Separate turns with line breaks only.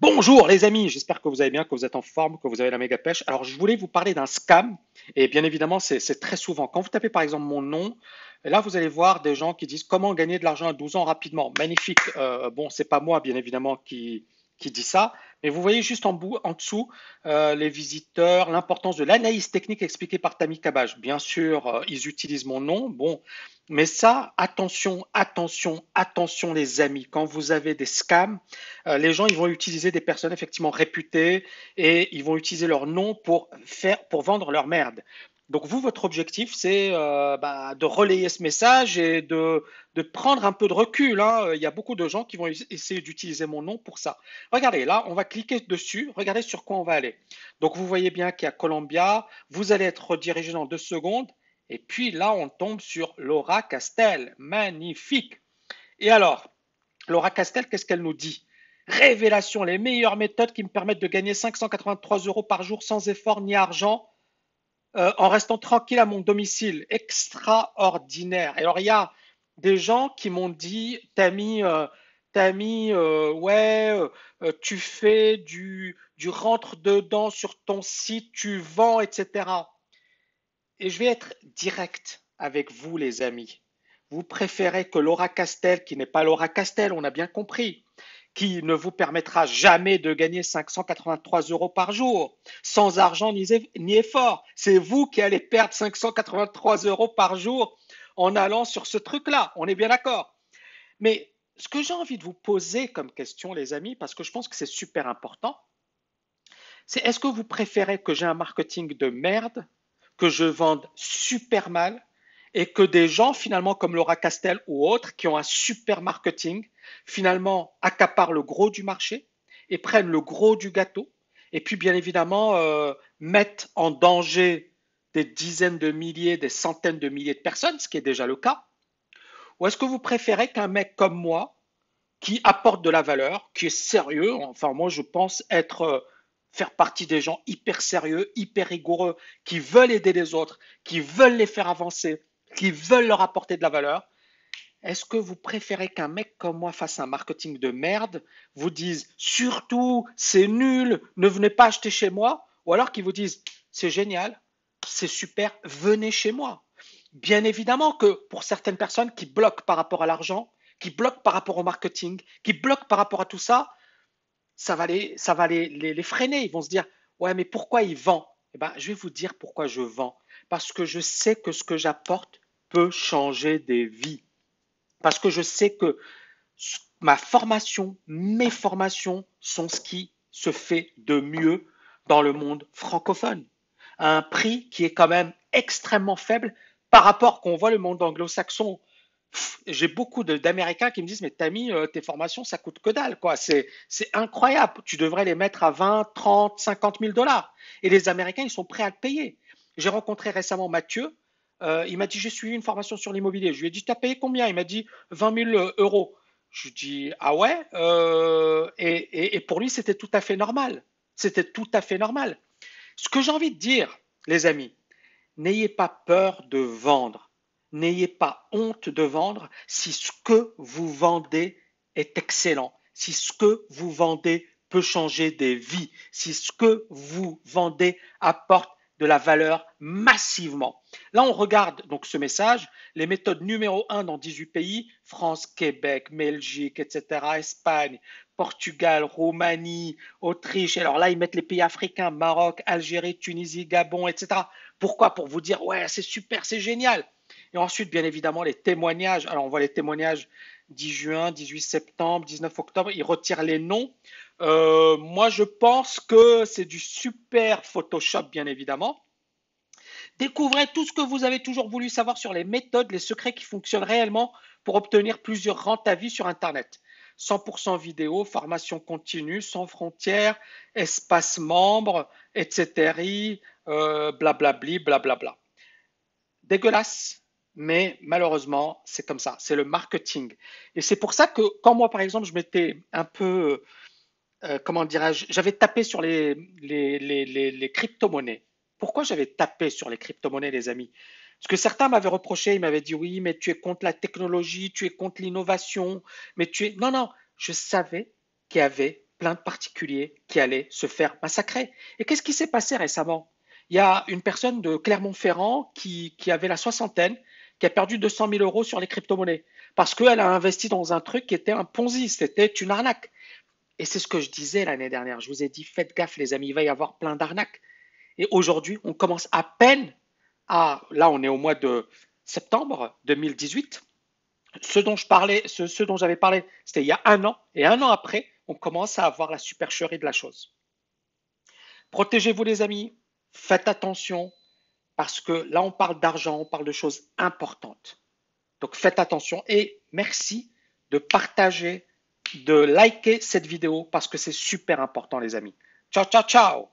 Bonjour les amis, j'espère que vous allez bien, que vous êtes en forme, que vous avez la méga pêche. Alors je voulais vous parler d'un scam, et bien évidemment c'est très souvent. Quand vous tapez par exemple mon nom, là vous allez voir des gens qui disent comment gagner de l'argent à 12 ans rapidement. Magnifique, euh, bon c'est pas moi bien évidemment qui, qui dit ça. Mais vous voyez juste en, en dessous euh, les visiteurs, l'importance de l'analyse technique expliquée par Tammy Cabage. Bien sûr, euh, ils utilisent mon nom. Bon, mais ça, attention, attention, attention les amis. Quand vous avez des scams, euh, les gens ils vont utiliser des personnes effectivement réputées et ils vont utiliser leur nom pour faire, pour vendre leur merde. Donc vous, votre objectif, c'est euh, bah, de relayer ce message et de, prendre un peu de recul. Hein. Il y a beaucoup de gens qui vont essayer d'utiliser mon nom pour ça. Regardez, là, on va cliquer dessus. Regardez sur quoi on va aller. Donc vous voyez bien qu'il y a Columbia. Vous allez être redirigé dans deux secondes. Et puis là, on tombe sur Laura Castel. Magnifique. Et alors, Laura Castel, qu'est-ce qu'elle nous dit Révélation, les meilleures méthodes qui me permettent de gagner 583 euros par jour sans effort ni argent euh, en restant tranquille à mon domicile. Extraordinaire. alors, il y a des gens qui m'ont dit, t'as euh, mis, euh, ouais, tu fais du, du rentre-dedans sur ton site, tu vends, etc. Et je vais être direct avec vous, les amis. Vous préférez que Laura Castel, qui n'est pas Laura Castel, on a bien compris, qui ne vous permettra jamais de gagner 583 euros par jour, sans argent ni effort. C'est vous qui allez perdre 583 euros par jour en allant sur ce truc-là. On est bien d'accord. Mais ce que j'ai envie de vous poser comme question, les amis, parce que je pense que c'est super important, c'est est-ce que vous préférez que j'ai un marketing de merde, que je vende super mal, et que des gens, finalement, comme Laura Castel ou autres, qui ont un super marketing, finalement accaparent le gros du marché et prennent le gros du gâteau, et puis bien évidemment euh, mettent en danger des dizaines de milliers, des centaines de milliers de personnes, ce qui est déjà le cas Ou est-ce que vous préférez qu'un mec comme moi, qui apporte de la valeur, qui est sérieux, enfin moi je pense être... Euh, faire partie des gens hyper sérieux, hyper rigoureux, qui veulent aider les autres, qui veulent les faire avancer, qui veulent leur apporter de la valeur, est-ce que vous préférez qu'un mec comme moi fasse un marketing de merde, vous dise surtout c'est nul, ne venez pas acheter chez moi, ou alors qu'il vous dise « c'est génial, c'est super, venez chez moi. Bien évidemment que pour certaines personnes qui bloquent par rapport à l'argent, qui bloquent par rapport au marketing, qui bloquent par rapport à tout ça, ça va les, ça va les, les, freiner. Ils vont se dire ouais mais pourquoi il vend Eh ben je vais vous dire pourquoi je vends, parce que je sais que ce que j'apporte peut changer des vies parce que je sais que ma formation, mes formations sont ce qui se fait de mieux dans le monde francophone. À un prix qui est quand même extrêmement faible par rapport qu'on voit le monde anglo-saxon. J'ai beaucoup d'Américains qui me disent Mais Tammy, euh, tes formations, ça coûte que dalle, quoi. C'est incroyable. Tu devrais les mettre à 20, 30, 50 000 dollars. Et les Américains, ils sont prêts à le payer. J'ai rencontré récemment Mathieu, euh, il m'a dit, j'ai suivi une formation sur l'immobilier. Je lui ai dit, tu as payé combien Il m'a dit, 20 000 euh, euros. Je lui ai dit, ah ouais euh, et, pour lui, c'était tout à fait normal. C'était tout à fait normal. Ce que j'ai envie de dire, les amis, n'ayez pas peur de vendre. N'ayez pas honte de vendre si ce que vous vendez est excellent, si ce que vous vendez peut changer des vies, si ce que vous vendez apporte de la valeur massivement. Là, on regarde donc ce message, les méthodes numéro 1 dans 18 pays, France, Québec, Belgique, etc., Espagne, Portugal, Roumanie, Autriche. Alors là, ils mettent les pays africains, Maroc, Algérie, Tunisie, Gabon, etc. Pourquoi Pour vous dire, ouais, c'est super, c'est génial. Et ensuite, bien évidemment, les témoignages. Alors, on voit les témoignages 10 juin, 18 septembre, 19 octobre, ils retirent les noms euh, moi, je pense que c'est du super Photoshop, bien évidemment. Découvrez tout ce que vous avez toujours voulu savoir sur les méthodes, les secrets qui fonctionnent réellement pour obtenir plusieurs rentes à vie sur Internet. 100% vidéo, formation continue, sans frontières, espace membre, etc. Euh, bla blablabla. Dégueulasse, mais malheureusement, c'est comme ça. C'est le marketing. Et c'est pour ça que quand moi, par exemple, je m'étais un peu euh, comment dirais-je, j'avais tapé sur les, les, crypto-monnaies. Pourquoi j'avais tapé sur les crypto-monnaies, les amis Parce que certains m'avaient reproché, ils m'avaient dit oui, mais tu es contre la technologie, tu es contre l'innovation, mais tu es. Non, non, je savais qu'il y avait plein de particuliers qui allaient se faire massacrer. Et qu'est-ce qui s'est passé récemment Il y a une personne de Clermont-Ferrand qui, qui avait la soixantaine, qui a perdu 200 000 euros sur les crypto-monnaies parce qu'elle a investi dans un truc qui était un ponzi, c'était une arnaque. Et c'est ce que je disais l'année dernière. Je vous ai dit, faites gaffe, les amis, il va y avoir plein d'arnaques. Et aujourd'hui, on commence à peine à. Là, on est au mois de septembre 2018. Ce dont je parlais, ce dont j'avais parlé, c'était il y a un an. Et un an après, on commence à avoir la supercherie de la chose. Protégez-vous, les amis. Faites attention. Parce que là, on parle d'argent, on parle de choses importantes. Donc, faites attention. Et merci de partager de liker cette vidéo parce que c'est super important, les amis. Ciao, ciao, ciao